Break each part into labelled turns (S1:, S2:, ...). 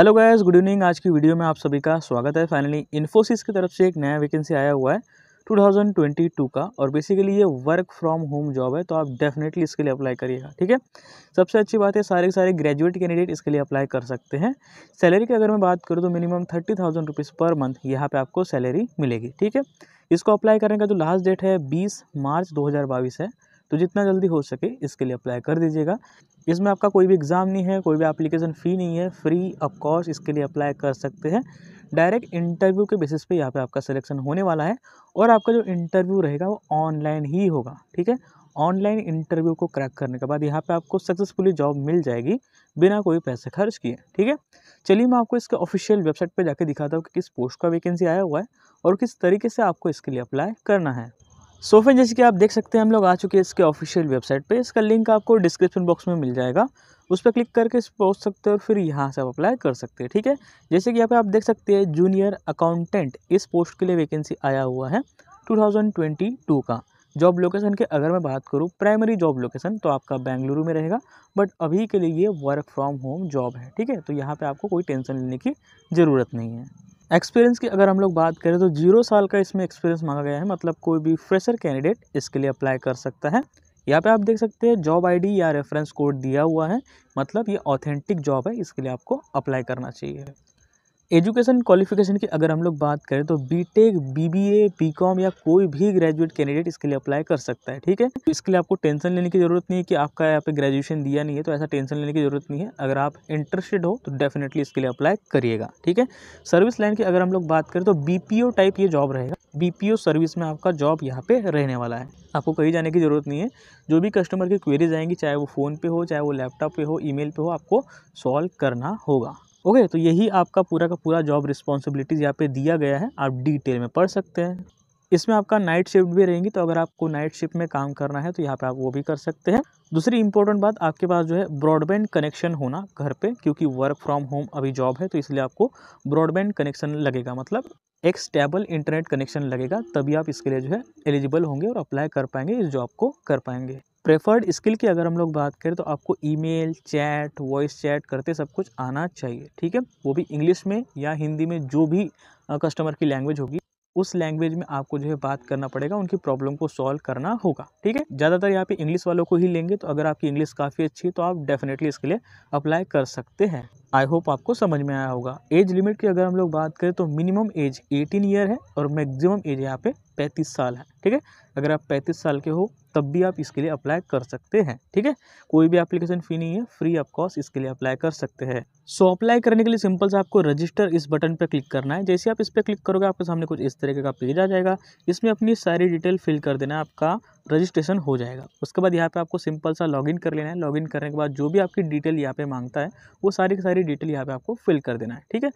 S1: hello guys good evening आज की video में आप सभी का स्वागत है फाइनली इन्फोसिस की तरफ से एक नया वैकेंसी आया हुआ है 2022 का और बेसिकली ये वर्क फ्रॉम होम जॉब है तो आप डेफिनेटली इसके लिए अप्लाई करिएगा ठीक है सबसे अच्छी बात है सारे के सारे ग्रेजुएट कैंडिडेट इसके लिए अप्लाई कर सकते हैं सैलरी की अगर मैं बात करूँ तो minimum thirty thousand rupees per month यहाँ पर आपको सैलरी मिलेगी ठीक है इसको अप्लाई करने का जो लास्ट डेट है बीस मार्च दो है तो जितना जल्दी हो सके इसके लिए अप्लाई कर दीजिएगा इसमें आपका कोई भी एग्ज़ाम नहीं है कोई भी एप्लीकेशन फ़ी नहीं है फ्री ऑफ कॉस्ट इसके लिए अप्लाई कर सकते हैं डायरेक्ट इंटरव्यू के बेसिस पे यहाँ पे आपका सिलेक्शन होने वाला है और आपका जो इंटरव्यू रहेगा वो ऑनलाइन ही होगा ठीक है ऑनलाइन इंटरव्यू को क्रैक करने के बाद यहाँ पे आपको सक्सेसफुली जॉब मिल जाएगी बिना कोई पैसे खर्च किए ठीक है चलिए मैं आपको इसके ऑफिशियल वेबसाइट पे जाके दिखाता हूँ कि किस पोस्ट का वैकेंसी आया हुआ है और किस तरीके से आपको इसके लिए अप्लाई करना है सो जैसे कि आप देख सकते हैं हम लोग आ चुके हैं इसके ऑफिशियल वेबसाइट पे इसका लिंक आपको डिस्क्रिप्शन बॉक्स में मिल जाएगा उस पर क्लिक करके पहुँच सकते हो और फिर यहाँ से आप अप्लाई कर सकते हैं ठीक है जैसे कि यहाँ पे आप देख सकते हैं जूनियर अकाउंटेंट इस पोस्ट के लिए वैकेंसी आया हुआ है टू का जॉब लोकेशन के अगर मैं बात करूँ प्राइमरी जॉब लोकेशन तो आपका बेंगलुरु में रहेगा बट अभी के लिए ये वर्क फ्रॉम होम जॉब है ठीक है तो यहाँ पर आपको कोई टेंशन लेने की ज़रूरत नहीं है एक्सपीरियंस की अगर हम लोग बात करें तो जीरो साल का इसमें एक्सपीरियंस मांगा गया है मतलब कोई भी फ्रेशर कैंडिडेट इसके लिए अप्लाई कर सकता है यहाँ पे आप देख सकते हैं जॉब आईडी या रेफरेंस कोड दिया हुआ है मतलब ये ऑथेंटिक जॉब है इसके लिए आपको अप्लाई करना चाहिए एजुकेशन क्वालिफिकेशन की अगर हम लोग बात करें तो बीटेक बीबीए बीकॉम या कोई भी ग्रेजुएट कैंडिडेट इसके लिए अप्लाई कर सकता है ठीक है तो इसके लिए आपको टेंशन लेने की ज़रूरत नहीं है कि आपका यहाँ पे ग्रेजुएशन दिया नहीं है तो ऐसा टेंशन लेने की ज़रूरत नहीं है अगर आप इंटरेस्टेड हो तो डेफिनेटली इसके लिए अप्लाई करिएगा ठीक है सर्विस लाइन की अगर हम लोग बात करें तो बी टाइप ये जॉब रहेगा बीपीओ सर्विस में आपका जॉब यहाँ पे रहने वाला है आपको कहीं जाने की ज़रूरत नहीं है जो भी कस्टमर की क्वेरीज आएंगी चाहे वो फ़ोन पे हो चाहे वो लैपटॉप पे हो ईमेल पे हो आपको सॉल्व करना होगा ओके तो यही आपका पूरा का पूरा जॉब रिस्पॉन्सिबिलिटीज़ यहाँ पे दिया गया है आप डिटेल में पढ़ सकते हैं इसमें आपका नाइट शिफ्ट भी रहेंगी तो अगर आपको नाइट शिफ्ट में काम करना है तो यहाँ पे आप वो भी कर सकते हैं दूसरी इंपॉर्टेंट बात आपके पास जो है ब्रॉडबैंड कनेक्शन होना घर पे क्योंकि वर्क फ्रॉम होम अभी जॉब है तो इसलिए आपको ब्रॉडबैंड कनेक्शन लगेगा मतलब एक स्टेबल इंटरनेट कनेक्शन लगेगा तभी आप इसके लिए जो है एलिजिबल होंगे और अप्लाई कर पाएंगे इस जॉब को कर पाएंगे प्रेफर्ड स्किल की अगर हम लोग बात करें तो आपको ईमेल चैट वॉइस चैट करते सब कुछ आना चाहिए ठीक है वो भी इंग्लिश में या हिंदी में जो भी कस्टमर की लैंग्वेज होगी उस लैंग्वेज में आपको जो है बात करना पड़ेगा उनकी प्रॉब्लम को सॉल्व करना होगा ठीक है ज़्यादातर यहाँ पे इंग्लिश वालों को ही लेंगे तो अगर आपकी इंग्लिश काफ़ी अच्छी है तो आप डेफिनेटली इसके लिए अप्लाई कर सकते हैं आई होप आपको समझ में आया होगा एज लिमिट की अगर हम लोग बात करें तो मिनिमम एज 18 ईयर है और मैक्सिमम एज यहाँ पे 35 साल है ठीक है अगर आप 35 साल के हो तब भी आप इसके लिए अप्लाई कर सकते हैं ठीक है कोई भी एप्लीकेशन फ़ी नहीं है फ्री ऑफ कॉस्ट इसके लिए अप्लाई कर सकते हैं सो so, अप्लाई करने के लिए सिंपल से आपको रजिस्टर इस बटन पर क्लिक करना है जैसे आप इस पर क्लिक करोगे आपके सामने कुछ इस तरीके का पेज आ जाएगा इसमें अपनी सारी डिटेल फिल कर देना है आपका रजिस्ट्रेशन हो जाएगा उसके बाद यहाँ पे आपको सिंपल सा लॉगिन कर लेना है लॉगिन करने के बाद जो भी आपकी डिटेल यहाँ पे मांगता है वो सारी की सारी डिटेल यहाँ पे आपको फिल कर देना है ठीक है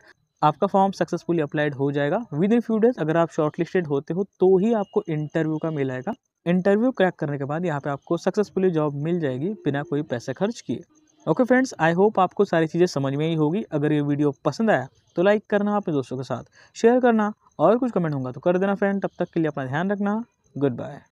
S1: आपका फॉर्म सक्सेसफुली अप्लाइड हो जाएगा विद इन फ्यू डेज अगर आप शॉर्टलिस्टेड होते हो तो ही आपको इंटरव्यू का मिल आएगा इंटरव्यू क्रैक करने के बाद यहाँ पे आपको सक्सेसफुली जॉब मिल जाएगी बिना कोई पैसे खर्च किए ओके फ्रेंड्स आई होप आपको सारी चीज़ें समझ में ही होगी अगर ये वीडियो पसंद आया तो लाइक करना अपने दोस्तों के साथ शेयर करना और कुछ कमेंट होगा तो कर देना फ्रेंड तब तक के लिए अपना ध्यान रखना गुड बाय